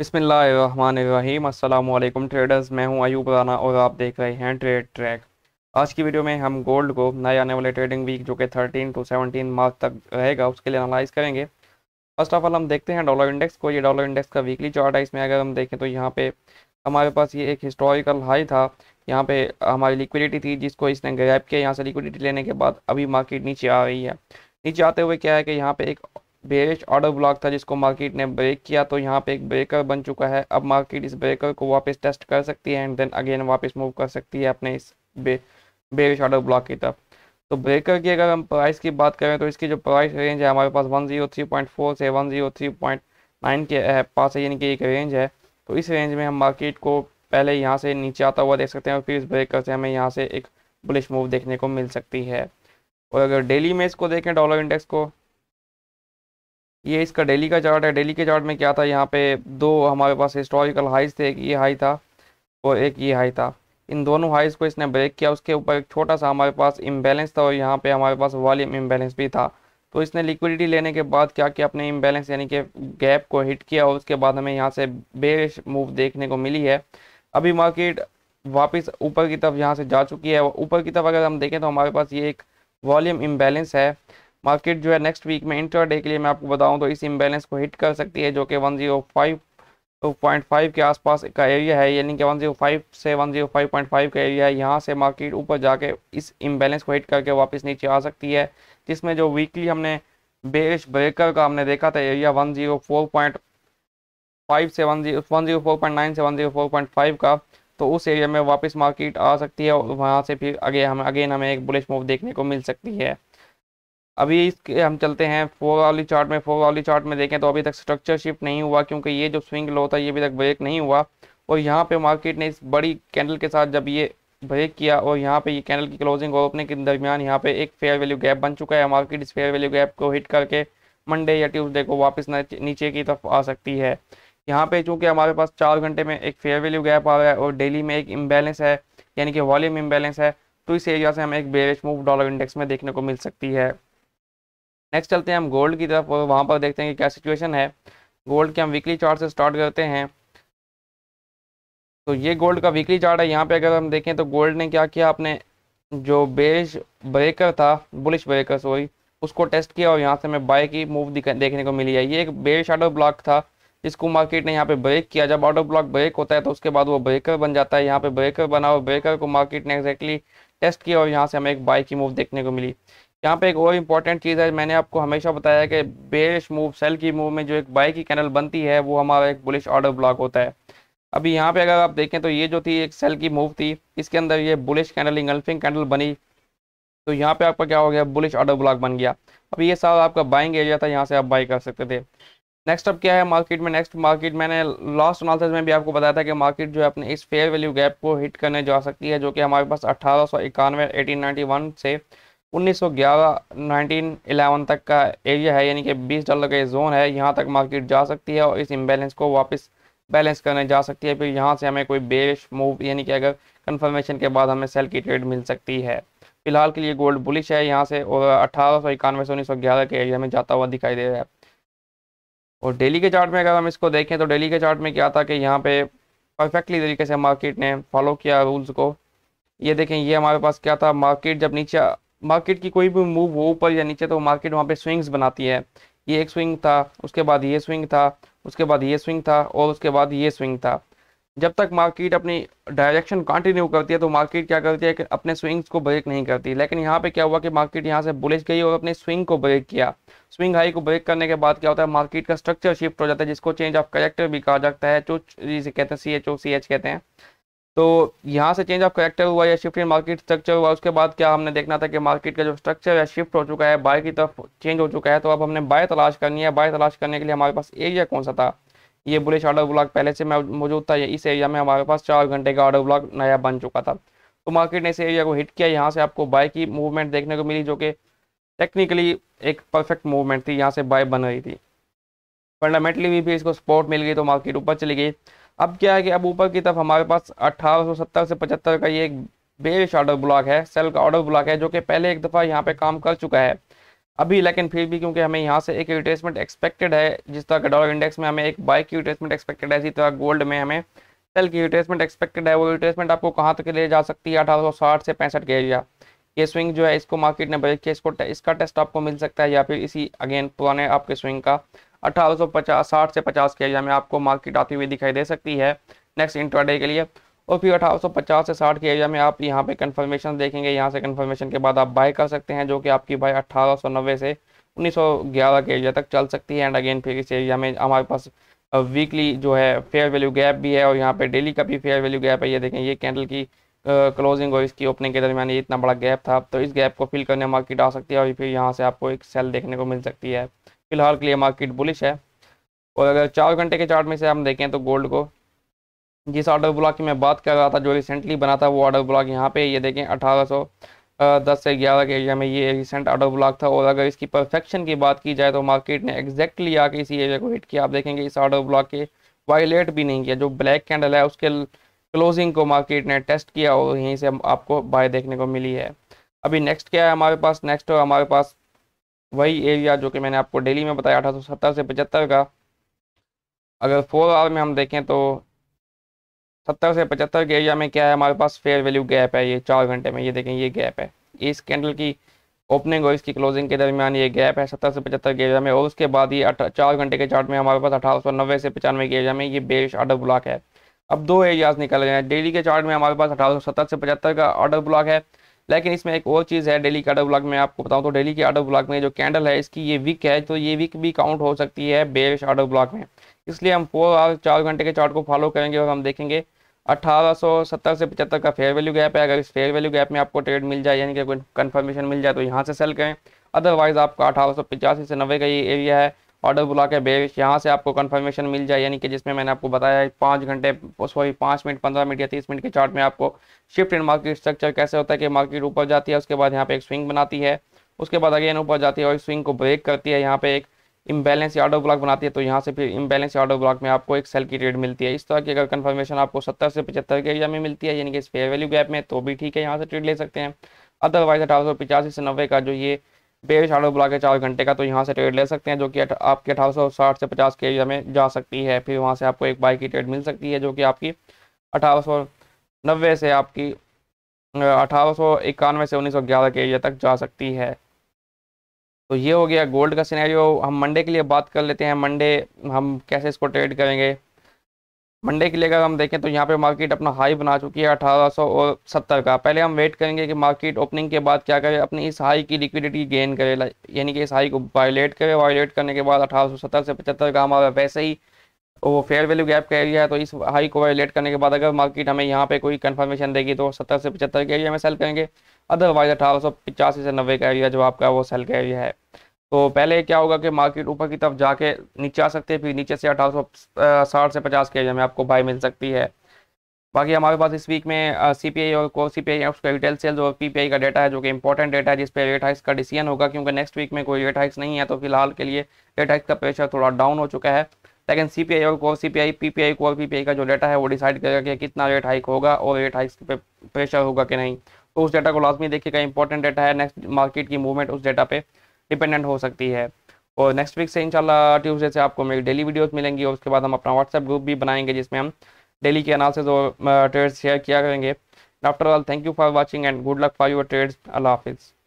अस्सलाम वालेकुम ट्रेडर्स मैं हूं अयूब राना और आप देख रहे हैं ट्रेड ट्रैक आज की वीडियो में हम गोल्ड को नए आने वाले ट्रेडिंग वीक जो कि 13 टू 17 मार्च तक रहेगा उसके लिए एनालाइज करेंगे फर्स्ट ऑफ ऑल हम देखते हैं डॉलर इंडेक्स को ये डॉलर इंडेक्स का वीकली चार्ट है इसमें अगर हम देखें तो यहाँ पे हमारे पास ये एक हिस्टोरिकल हाई था यहाँ पे हमारी लिक्विडिटी थी जिसको इसने ग्रैप किया यहाँ से लिक्विडिटी लेने के बाद अभी मार्केट नीचे आ रही है नीचे आते हुए क्या है कि यहाँ पे एक बेरिश ऑर्डर ब्लॉक था जिसको मार्केट ने ब्रेक किया तो यहाँ पे एक ब्रेकर बन चुका है अब मार्केट इस ब्रेकर को वापस टेस्ट कर सकती है एंड देन अगेन वापस मूव कर सकती है अपने इस बे बेरिश ऑर्डर ब्लॉक की तरफ तो ब्रेकर की अगर हम प्राइस की बात करें तो इसकी जो प्राइस रेंज है हमारे पास वन से वन के पास है यानी कि एक रेंज है तो इस रेंज में हम मार्केट को पहले यहाँ से नीचे आता हुआ देख सकते हैं और फिर इस ब्रेकर से हमें यहाँ से एक बुलिश मूव देखने को मिल सकती है और अगर डेली में इसको देखें डॉलर इंडेक्स को ये इसका डेली का चार्ट है डेली के चार्ट में क्या था यहाँ पे दो हमारे पास हिस्टोरिकल हाइज थे एक ये हाई था और एक ये हाई था इन दोनों हाइज को इसने ब्रेक किया उसके ऊपर एक छोटा सा हमारे पास इम्बेलेंस था और यहाँ पे हमारे पास वॉल्यूम इम्बेलेंस भी था तो इसने लिक्विडिटी लेने के बाद क्या किया अपने इम्बेलेंस यानी कि गैप को हिट किया और उसके बाद हमें यहाँ से बेरिश मूव देखने को मिली है अभी मार्केट वापस ऊपर की तरफ यहाँ से जा चुकी है ऊपर की तरफ अगर हम देखें तो हमारे पास ये एक वॉल्यूम इम्बेलेंस है मार्केट जो है नेक्स्ट वीक में इंटर के लिए मैं आपको बताऊं तो इस इम्बेलेंस को हिट कर सकती है जो कि 105 0.5 के आसपास का एरिया है यानी कि 105 से 105.5 का एरिया है यहाँ से मार्केट ऊपर जाके इस इम्बेलेंस को हिट करके वापस नीचे आ सकती है जिसमें जो वीकली हमने बेरिश ब्रेकर का हमने देखा था एरिया 104.5 से 104.9 से फाइव का तो उस एरिया में वापस मार्केट आ सकती है और वहाँ से फिर आगे हमें अगेन हमें एक बुलिश मूव देखने को मिल सकती है अभी इसके हम चलते हैं फोर वाली चार्ट में फोर वाली चार्ट में देखें तो अभी तक स्ट्रक्चर शिफ्ट नहीं हुआ क्योंकि ये जो स्विंग लो था ये अभी तक ब्रेक नहीं हुआ और यहाँ पे मार्केट ने इस बड़ी कैंडल के साथ जब ये ब्रेक किया और यहाँ पे ये कैंडल की क्लोजिंग और ओपनिंग के दरमियान यहाँ पे एक फेयर वैल्यू गैप बन चुका है मार्केट इस फेयर वैल्यू गैप को हिट करके मंडे या ट्यूजडे को वापस नीचे की तरफ आ सकती है यहाँ पे चूंकि हमारे पास चार घंटे में एक फेयर वैल्यू गैप आ रहा है और डेली में एक इम्बेलेंस है यानी कि वॉल्यूम इम्बेलेंस है तो इस एरिया से हमें एक बेरिश मूव डॉलर इंडेक्स में देखने को मिल सकती है नेक्स्ट चलते हैं हम गोल्ड की तरफ और वहाँ पर देखते हैं कि क्या सिचुएशन है गोल्ड के हम वीकली चार्ट से स्टार्ट करते हैं तो ये गोल्ड का वीकली चार्ट है यहाँ पे अगर हम देखें तो गोल्ड ने क्या किया अपने जो बेश ब्रेकर था बुलिश ब्रेकर सॉरी उसको टेस्ट किया और यहाँ से हमें बाय की मूव देखने को मिली है ये एक आउट ऑफ ब्लॉक था जिसको मार्केट ने यहाँ पे ब्रेक किया जब आउट ऑफ ब्लॉक ब्रेक होता है तो उसके बाद वो ब्रेकर बन जाता है यहाँ पे ब्रेकर बना और ब्रेकर को मार्केट ने एग्जैक्टली टेस्ट किया और यहाँ से हमें एक बाय की मूव देखने को मिली यहाँ पे एक और इम्पॉर्टेंट चीज़ है मैंने आपको हमेशा बताया कि बेस मूव सेल की मूव में जो एक बाई की कैनल बनती है वो हमारा एक बुलिश ऑर्डर ब्लॉक होता है अभी यहाँ पे अगर आप देखें तो ये जो थी एक सेल की मूव थी इसके अंदर ये बुलिश कैनल इंगल्फिंग कैंडल बनी तो यहाँ पे आपका क्या हो गया बुलिश ऑर्डर ब्लॉक बन गया अभी ये सारा आपका बाइंग एरिया था यहाँ से आप बाई कर सकते थे नेक्स्ट अब क्या है मार्केट में नेक्स्ट मार्केट मैंने लास्ट एनालिसिस में भी आपको बताया था कि मार्केट जो है अपने इस फेयर वैल्यू गैप को हिट करने जा सकती है जो कि हमारे पास अट्ठारह सौ एटीन वन से उन्नीस सौ ग्यारह नाइनटीन एलेवन तक का एरिया है यानी कि बीस डॉलर का जोन है यहाँ तक मार्केट जा सकती है और इस इम्बेलेंस को वापस बैलेंस करने जा सकती है फिर यहाँ से हमें कोई बेश मूव यानी कि अगर कंफर्मेशन के बाद हमें सेल की ट्रेड मिल सकती है फिलहाल के लिए गोल्ड बुलिश है यहाँ से और अठारह सौ इक्यानवे से उन्नीस सौ ग्यारह के एरिया में जाता हुआ दिखाई दे रहा है और डेली के चार्ट में अगर हम इसको देखें तो डेली के चार्ट में क्या था कि यहाँ पे परफेक्टली तरीके से मार्केट ने फॉलो किया रूल्स को ये देखें ये हमारे पास क्या था मार्केट जब नीचे मार्केट की कोई भी मूव हो ऊपर या नीचे तो मार्केट वहाँ पे स्विंग्स बनाती है ये एक स्विंग था उसके बाद ये स्विंग था उसके बाद ये स्विंग था और उसके बाद ये स्विंग था जब तक मार्केट अपनी डायरेक्शन कंटिन्यू करती है तो मार्केट क्या करती है कि अपने स्विंग्स को ब्रेक नहीं करती लेकिन यहाँ पे क्या हुआ कि मार्केट यहाँ से बुलिश गई और अपने स्विंग को ब्रेक किया स्विंग हाई को ब्रेक करने के बाद क्या होता है मार्केट का स्ट्रक्चर शिफ्ट हो जाता है जिसको चेंज ऑफ करेक्टर भी कहा जाता है जो जिसे कहते हैं C H O C H कहते हैं तो यहाँ से चेंज ऑफ करेक्टर हुआ या शिफ्ट इन मार्केट स्ट्रक्चर हुआ उसके बाद क्या हमने देखना था कि मार्केट का जो स्ट्रक्चर है शिफ्ट हो चुका है बाय की तरफ चेंज हो चुका है तो अब हमने बाय तलाश करनी है बाय तलाश करने के लिए हमारे पास एरिया कौन सा था ये बुलिश आर्डर ब्लॉक पहले से मौजूद था इस एरिया में हमारे पास चार घंटे का ऑर्डर ब्लॉक नया बन चुका था तो मार्केट ने इस एरिया को हिट किया यहाँ से आपको बाय की मूवमेंट देखने को मिली जो कि टेक्निकली एक परफेक्ट मूवमेंट थी यहाँ से बाय बन रही थी फंडामेंटली भी, भी इसको सपोर्ट मिल गई तो मार्केट ऊपर चली गई अब क्या है कि अब ऊपर की तरफ हमारे पास अट्ठारह से पचहत्तर का ये एक बेस ऑर्डर ब्लॉक है सेल का ऑर्डर ब्लॉक है जो कि पहले एक दफ़ा यहाँ पे काम कर चुका है अभी लेकिन फिर भी क्योंकि हमें यहाँ से एक रिट्रेसमेंट एक्सपेक्टेड है जिस तरह का डॉलर इंडेक्स में हमें एक बाइक की रिट्रेसमेंट एक्सपेक्टेड है इसी तरह गोल्ड में हमें सेल की रिट्रेसमेंट एक्सपेक्टेड है वो रिट्रेसमेंट आपको कहाँ तक ले जा सकती है अठारह से पैंसठ के एरिया ये स्विंग जो है इसको मार्केट ने बजट किया इसको टे, इसका टेस्ट आपको मिल सकता है या फिर इसी अगेन पुराने आपके स्विंग का अठारह से पचास के एरिया में आपको मार्केट आती हुई दिखाई दे सकती है नेक्स्ट इंट्राडे के लिए और फिर अठारह से साठ के एरिया में आप यहाँ पे कन्फर्मेशन देखेंगे यहाँ से कन्फर्मेशन के बाद आप बाय कर सकते हैं जो कि आपकी बाय अठारह से 1911 के एरिया तक चल सकती है एंड अगेन फिर इस एरिया में हमारे पास वीकली जो है फेयर वैल्यू गैप भी है और यहाँ पे डेली का भी फेयर वैल्यू गैप है ये देखें ये कैंडल की क्लोजिंग और इसकी ओपनिंग के दरमियान ये इतना बड़ा गैप था तो इस गैप को फिल करने मार्केट आ सकती है और फिर यहाँ से आपको एक सेल देखने को मिल सकती है फिलहाल के लिए मार्केट बुलिश है और अगर चार घंटे के चार्ट में से हम देखें तो गोल्ड को जिस ऑर्डर ब्लॉक की मैं बात कर रहा था जो रिसेंटली बना था वो ऑर्डर ब्लॉक यहाँ पे ये देखें अठारह दस से ग्यारह के एरिया में ये रिसेंट ऑर्डर ब्लॉक था और अगर इसकी परफेक्शन की बात की जाए तो मार्केट ने एग्जैक्टली आके इसी एरिया को हिट किया आप देखेंगे इस ऑर्डर ब्लॉक के वायलेट भी नहीं किया जो ब्लैक कैंडल है उसके क्लोजिंग को मार्केट ने टेस्ट किया और यहीं से आपको बाय देखने को मिली है अभी नेक्स्ट क्या है हमारे पास नेक्स्ट है तो हमारे पास वही एरिया जो कि मैंने आपको डेली में बताया अठारह सौ सत्तर से पचहत्तर का अगर फोर आवर में हम देखें तो सत्तर से पचहत्तर के एरिया में क्या है हमारे पास फेयर वैल्यू गैप है ये चार घंटे में ये देखें ये गैप है इस कैंडल की ओपनिंग और इसकी क्लोजिंग के दरमियान ये गैप है सत्तर से पचहत्तर के एरिया में और उसके बाद ये चार घंटे के चार्ट में हमारे पास अठारह से पचानवे के एरिया में ये बेरिश आर्डर ब्लॉक है अब दो एरियाज निकल गए हैं डेली के चार्ट में हमारे पास अठारह से पचहत्तर का ऑर्डर ब्लॉक है लेकिन इसमें एक और चीज़ है डेली के ऑर्डर ब्लॉक में आपको बताऊँ तो डेली के ऑर्डर ब्लॉक में जो कैंडल है इसकी ये वीक है तो ये वीक भी काउंट हो सकती है बेस ऑर्डर ब्लॉक में इसलिए हम फोर आवर चार घंटे के चार्ट को फॉलो करेंगे और हम देखेंगे 1870 से 75 का फेयर वैल्यू गैप है अगर इस फेयर वैल्यू गैप में आपको ट्रेड मिल जाए यानी कि कोई कन्फर्मेशन मिल जाए तो यहाँ से सेल करें अदरवाइज़ आपका अठारह से नब्बे का ये एरिया है ऑर्डर बुला के भेज यहाँ से आपको कन्फर्मेशन मिल जाए यानी कि जिसमें मैंने आपको बताया पाँच घंटे सॉरी पाँच मिनट पंद्रह मिनट या तीस मिनट के चार्ट में आपको शिफ्ट इन मार्केट स्ट्रक्चर कैसे होता है कि मार्केट ऊपर जाती है उसके बाद यहाँ पे एक स्विंग बनाती है उसके बाद अगेन ऊपर जाती है और स्विंग को ब्रेक करती है यहाँ पे एक इम्बैलेंस ऑर्डर ब्लॉक बनाती है तो यहाँ से फिर इम्बैलेंस ऑर्डर ब्लॉक में आपको एक सेल की ट्रेड मिलती है इस तरह की अगर कन्फर्मेशन आपको सत्तर से पचहत्तर के एरिया में मिलती है यानी कि इस फेयर वैल्यू गैप में तो भी ठीक है यहाँ से ट्रेड ले सकते हैं अदरवाइज अठारह सौ पचासी से नब्बे का जो ये पे साढ़े बुला के चार घंटे का तो यहाँ से ट्रेड ले सकते हैं जो कि आपके अठारह सौ साठ से पचास के एरिया में जा सकती है फिर वहाँ से आपको एक बाइक की ट्रेड मिल सकती है जो कि आपकी अठारह से आपकी अठारह से उन्नीस के एरिया तक जा सकती है तो ये हो गया गोल्ड का सीनारी हम मंडे के लिए बात कर लेते हैं मंडे हम कैसे इसको ट्रेड करेंगे मंडे के लिए अगर हम देखें तो यहाँ पे मार्केट अपना हाई बना चुकी है अठारह का पहले हम वेट करेंगे कि मार्केट ओपनिंग के बाद क्या करे अपनी इस हाई की लिक्विडिटी गेन करे यानी कि इस हाई को वायलेट करे वायलेट करने के बाद अठारह से पचहत्तर का हमारा वैसे ही वो फेयर वैल्यू गैप का एरिया है तो इस हाई को वायलेट करने के बाद अगर मार्केट हमें यहाँ पे कोई कंफर्मेशन देगी तो सत्तर से पचहत्तर के एरिया में सेल करेंगे अदरवाइज अठारह से नब्बे का एरिया जो आपका वो सेल का एरिया है तो पहले क्या होगा कि मार्केट ऊपर की तरफ जाके नीचे आ सकते हैं फिर नीचे से अठारह साठ से पचास के एरिया में आपको बाई मिल सकती है बाकी हमारे पास इस वीक में सी पी आई और को सी पी आई उसका रिटेल सेल्स और पी पी आई का डेटा है जो कि इंपॉर्टेंट डेटा है जिस पे रेट हाइक्स का डिसीजन होगा क्योंकि नेक्स्ट वीक में कोई रेट हाइक्स नहीं है तो फिलहाल के लिए रेट हाइक्स का प्रेशर थोड़ा डाउन हो चुका है लेकिन सी पी आई और core C P I P P I core P P I का जो डेटा है वो डिसाइड करेगा कि कितना रेट हाइक होगा और रेट हाइक्स पे प्रेशर होगा कि नहीं तो उस डेटा को लाजमी देखिएगा इंपॉर्टेंट डेटा है नेक्स्ट मार्केट की मूवमेंट उस डेटा पे डिपेंडेंट हो सकती है और नेक्स्ट वीक से इंशाल्लाह ट्यूसडे से आपको मेरी डेली वीडियोस मिलेंगी और उसके बाद हम अपना व्हाट्सएप ग्रुप भी बनाएंगे जिसमें हम डेली के अनालिसिस और ट्रेड्स शेयर किया करेंगे after all thank you for watching and good luck for your trades अल्लाह हाफिज़